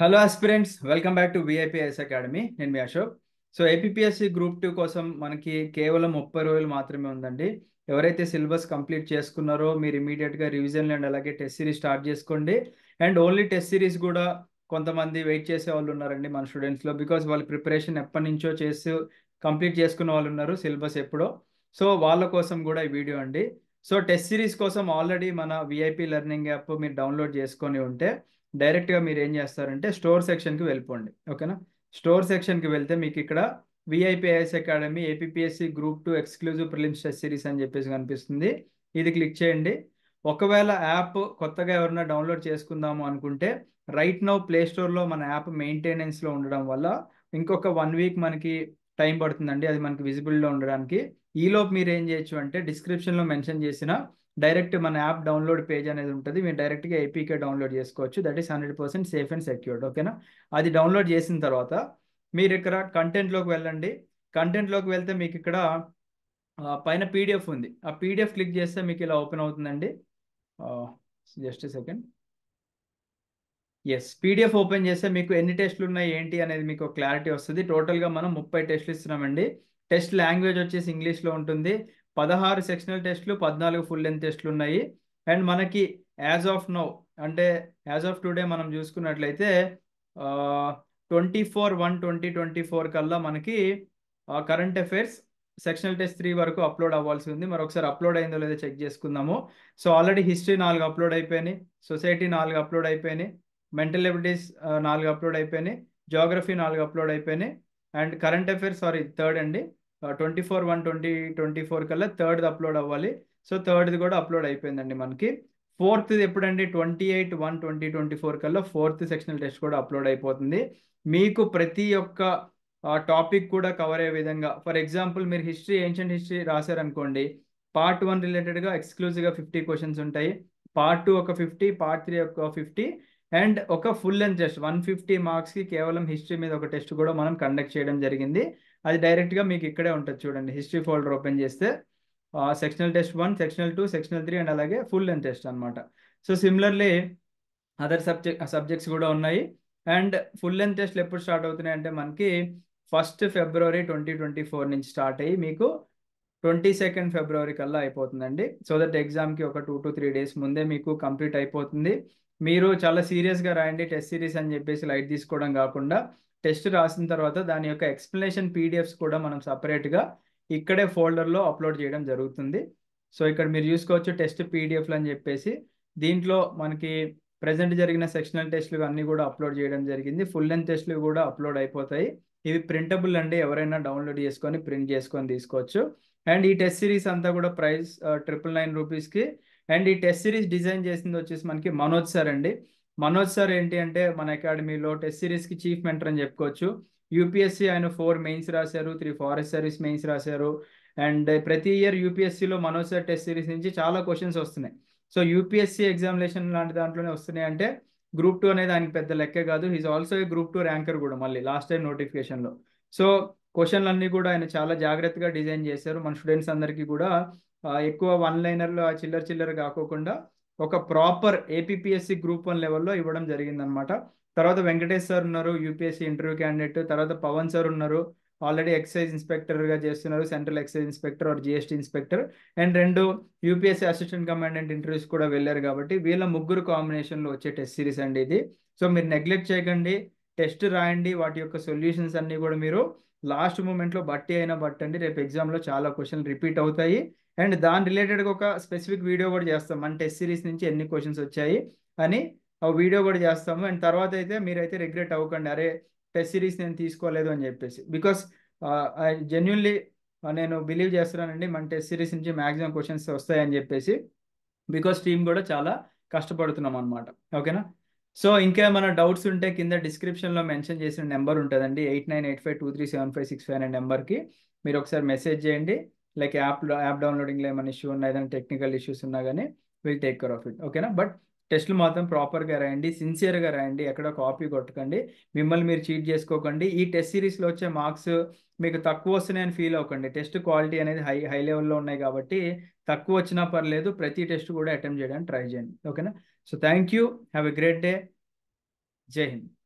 hello aspirants welcome back to VIPS academy నేను మీ Ashok so APSC group two కోసం మనకి కేవలం ముప్పై రోజులు మాత్రమే ఉందండి ఎవరైతే సిలబస్ కంప్లీట్ చేసుకున్నారో మీరు ఇమీడియట్గా రివిజన్ అండ్ అలాగే టెస్ట్ సిరీస్ స్టార్ట్ చేసుకోండి అండ్ ఓన్లీ టెస్ట్ సిరీస్ కూడా కొంతమంది వెయిట్ చేసే వాళ్ళు ఉన్నారండి మన స్టూడెంట్స్లో బికాస్ వాళ్ళ ప్రిపరేషన్ ఎప్పటి నుంచో చేసి కంప్లీట్ చేసుకున్న వాళ్ళు ఉన్నారు సిలబస్ ఎప్పుడో సో వాళ్ళ కోసం కూడా ఈ వీడియో అండి సో టెస్ట్ సిరీస్ కోసం ఆల్రెడీ మన విఐపి లెర్నింగ్ యాప్ మీరు డౌన్లోడ్ చేసుకొని ఉంటే డైరెక్ట్గా మీరు ఏం చేస్తారంటే స్టోర్ సెక్షన్కి వెళ్ళిపోండి ఓకేనా స్టోర్ సెక్షన్కి వెళ్తే మీకు ఇక్కడ VIPIS academy APSC group two exclusive prelims test series అని చెప్పేసి కనిపిస్తుంది ఇది క్లిక్ చేయండి ఒకవేళ యాప్ కొత్తగా ఎవరైనా డౌన్లోడ్ చేసుకుందాము అనుకుంటే రైట్ నౌ ప్లే స్టోర్లో మన యాప్ మెయింటెనెన్స్లో ఉండడం వల్ల ఇంకొక వన్ వీక్ మనకి టైం పడుతుందండి అది మనకి విజిబుల్లో ఉండడానికి ఈలోపు మీరు ఏం చేయొచ్చు అంటే డిస్క్రిప్షన్లో మెన్షన్ చేసిన డైరెక్ట్ మన యాప్ డౌన్లోడ్ పేజ్ అనేది ఉంటుంది మీరు డైరెక్ట్గా ఏపీకే డౌన్లోడ్ చేసుకోవచ్చు that is hundred percent safe and secured ఓకేనా అది డౌన్లోడ్ చేసిన తర్వాత మీరు ఇక్కడ కంటెంట్లోకి వెళ్ళండి కంటెంట్లోకి వెళ్తే మీకు ఇక్కడ పైన పీడిఎఫ్ ఉంది ఆ పీడిఎఫ్ క్లిక్ చేస్తే మీకు ఇలా ఓపెన్ అవుతుందండి just seconds PDF open చేస్తే మీకు ఎన్ని టెస్ట్లు ఉన్నాయి ఏంటి అనేది మీకు క్లారిటీ వస్తుంది టోటల్గా మనం ముప్పై టెస్ట్లు ఇస్తున్నామండి టెస్ట్ లాంగ్వేజ్ వచ్చేసి ఇంగ్లీష్లో ఉంటుంది పదహారు సెక్షనల్ టెస్ట్లు పద్నాలుగు ఫుల్ లెంత్ టెస్ట్లు ఉన్నాయి అండ్ మనకి యాజ్ ఆఫ్ నౌ అంటే యాజ్ ఆఫ్ టుడే మనం చూసుకున్నట్లయితే twenty four one twenty twenty four కల్లా మనకి current affairs sectional test three వరకు అప్లోడ్ అవ్వాల్సి ఉంది మరి ఒకసారి అప్లోడ్ అయిందో లేదో చెక్ చేసుకుందాము సో ఆల్రెడీ హిస్టరీ నాలుగు అప్లోడ్ అయిపోయినాయి సొసైటీ నాలుగు అప్లోడ్ అయిపోయినాయి మెంటల్ ఎబిలిటీస్ నాలుగు అప్లోడ్ అయిపోయినాయి జోగ్రఫీ నాలుగు అప్లోడ్ అయిపోయినాయి and current affairs sorry third అండి twenty four one twenty twenty four కల్లా థర్డ్ అప్లోడ్ అవ్వాలి సో థర్డ్ది కూడా అప్లోడ్ అయిపోయిందండి మనకి ఫోర్త్ ఎప్పుడండి twenty eight one twenty twenty four కల్లా ఫోర్త్ సెక్షనల్ టెస్ట్ కూడా అప్లోడ్ అయిపోతుంది మీకు ప్రతి ఒక్క టాపిక్ కూడా కవర్ అయ్యే విధంగా ఫర్ ఎగ్జాంపుల్ మీరు హిస్టరీ ఏన్షియంట్ హిస్టరీ రాశారనుకోండి పార్ట్ వన్ రిలేటెడ్గా ఎక్స్క్లూజివ్గా ఫిఫ్టీ క్వశ్చన్స్ ఉంటాయి పార్ట్ టూ ఒక ఫిఫ్టీ పార్ట్ త్రీ ఒక ఫిఫ్టీ అండ్ ఒక full and test one fifty మార్క్స్కి కేవలం హిస్టరీ మీద ఒక టెస్ట్ కూడా మనం కండక్ట్ చేయడం జరిగింది అది డైరెక్ట్గా మీకు ఇక్కడే ఉంటుంది చూడండి హిస్టరీ ఫోల్డర్ ఓపెన్ చేస్తే sectional test one sectional two sectional three and అలాగే ఫుల్ లెంత్ టెస్ట్ అనమాట so similarly other subject subjects కూడా ఉన్నాయి అండ్ ఫుల్ లెంత్ టెస్ట్లు ఎప్పుడు స్టార్ట్ అవుతున్నాయి అంటే మనకి first February twenty twenty four నుంచి స్టార్ట్ అయ్యి మీకు ట్వంటీ సెకండ్ ఫిబ్రవరి కల్లా అయిపోతుందండి సో దట్ ఎగ్జామ్కి ఒక టూ టు త్రీ డేస్ ముందే మీకు కంప్లీట్ అయిపోతుంది మీరు చాలా సీరియస్గా రాయండి టెస్ట్ సిరీస్ అని చెప్పేసి లైట్ తీసుకోవడం కాకుండా టెస్ట్ రాసిన తర్వాత దాని యొక్క ఎక్స్ప్లెనేషన్ పీడిఎఫ్స్ కూడా మనం సపరేట్గా ఇక్కడే ఫోల్డర్లో అప్లోడ్ చేయడం జరుగుతుంది సో ఇక్కడ మీరు చూసుకోవచ్చు టెస్ట్ పీడిఎఫ్లు అని చెప్పేసి దీంట్లో మనకి ప్రజెంట్ జరిగిన సెక్షనల్ టెస్ట్లు అన్నీ కూడా అప్లోడ్ చేయడం జరిగింది ఫుల్ లెంత్ టెస్ట్లు కూడా అప్లోడ్ అయిపోతాయి ఇవి ప్రింటబుల్ అండి ఎవరైనా డౌన్లోడ్ చేసుకొని ప్రింట్ చేసుకొని తీసుకోవచ్చు అండ్ ఈ టెస్ట్ సిరీస్ అంతా కూడా ప్రైస్ ట్రిపుల్ నైన్ రూపీస్కి అండ్ ఈ టెస్ట్ సిరీస్ డిజైన్ చేసింది వచ్చేసి మనకి మనోజ్ సార్ అండి మనోజ్ సార్ ఏంటి అంటే మన అకాడమీలో టెస్ట్ సిరీస్కి చీఫ్ మెంటర్ అని చెప్పుకోవచ్చు యూపీఎస్సీ ఆయన ఫోర్ మెయిన్స్ రాశారు త్రీ ఫారెస్ట్ సర్వీస్ మెయిన్స్ రాశారు అండ్ ప్రతి ఇయర్ యూపీఎస్సీలో మనోజ్ సార్ టెస్ట్ సిరీస్ నుంచి చాలా క్వశ్చన్స్ వస్తున్నాయి సో యూపీఎస్సీ ఎగ్జామినేషన్ లాంటి దాంట్లోనే వస్తున్నాయి అంటే గ్రూప్ టూ అనేది ఆయనకి పెద్ద లెక్క కాదు he's also a group two ranker కూడా మళ్ళీ లాస్ట్ టైం నోటిఫికేషన్లో సో క్వశ్చన్లు అన్నీ కూడా ఆయన చాలా జాగ్రత్తగా డిజైన్ చేశారు మన స్టూడెంట్స్ అందరికీ కూడా ఎక్కువ వన్ లైనర్లో చిల్లర చిల్లర కాకోకుండా ఒక ప్రాపర్ ఏపీఎస్సి గ్రూప్ వన్ లెవెల్లో ఇవ్వడం అనమాట తర్వాత వెంకటేష్ సార్ ఉన్నారు యూపీఎస్సీ ఇంటర్వ్యూ క్యాండిడేట్ తర్వాత పవన్ సార్ ఉన్నారు ఆల్రెడీ ఎక్సైజ్ ఇన్స్పెక్టర్గా చేస్తున్నారు central excise inspector or GST inspector and రెండు యూపీఎస్సీ అసిస్టెంట్ కమాండెంట్ ఇంటర్వ్యూస్ కూడా వెళ్ళారు కాబట్టి వీళ్ళ ముగ్గురు కాంబినేషన్లో వచ్చే టెస్ట్ సిరీస్ అండి ఇది సో మీరు నెగ్లెక్ట్ చేయకండి టెస్ట్ రాయండి వాటి యొక్క సొల్యూషన్స్ అన్నీ కూడా మీరు లాస్ట్ మూమెంట్లో బట్టి అయినా బట్టండి రేపు ఎగ్జామ్లో చాలా క్వశ్చన్లు రిపీట్ అవుతాయి అండ్ దాని రిలేటెడ్ ఒక స్పెసిఫిక్ వీడియో కూడా చేస్తాం మన టెస్ట్ సిరీస్ నుంచి ఎన్ని క్వశ్చన్స్ వచ్చాయి అని ఆ వీడియో కూడా చేస్తాము అండ్ తర్వాత అయితే మీరైతే రిగ్రెట్ అవ్వకండి అరే టెస్ట్ సిరీస్ నేను తీసుకోలేదు అని చెప్పేసి బికాస్ ఐ జెన్యున్లీ నేను బిలీవ్ చేస్తున్నానండి మన టెస్ట్ సిరీస్ నుంచి మ్యాక్సిమం క్వశ్చన్స్ వస్తాయని చెప్పేసి బికాస్ టీం కూడా చాలా కష్టపడుతున్నాం అనమాట ఓకేనా సో ఇంకేమైనా డౌట్స్ ఉంటే కింద డిస్క్రిప్షన్లో మెన్షన్ చేసిన నెంబర్ ఉంటుందండి eight nine eight five two three seven five six five అనే నెంబర్కి మీరు ఒకసారి మెసేజ్ చేయండి లైక్ యాప్ యాప్ డౌన్లోడింగ్లో ఏమైనా ఇష్యూ ఉన్నా ఏదైనా టెక్నికల్ ఇష్యూస్ ఉన్నా కానీ will take care of it ఓకేనా బట్ టెస్ట్లు మాత్రం ప్రాపర్గా రాయండి సిన్సియర్గా రాయండి ఎక్కడో కాపీ కొట్టకండి మిమ్మల్ని మీరు చీట్ చేసుకోకండి ఈ టెస్ట్ సిరీస్లో వచ్చే మార్క్స్ మీకు తక్కువ వస్తున్నాయని ఫీల్ అవ్వకండి టెస్ట్ క్వాలిటీ అనేది హై హై లెవెల్లో ఉన్నాయి కాబట్టి తక్కువ వచ్చినా పర్లేదు ప్రతి టెస్ట్ కూడా అటెంప్ట్ చేయడానికి ట్రై చేయండి ఓకేనా so thank you have a great day జై హింద్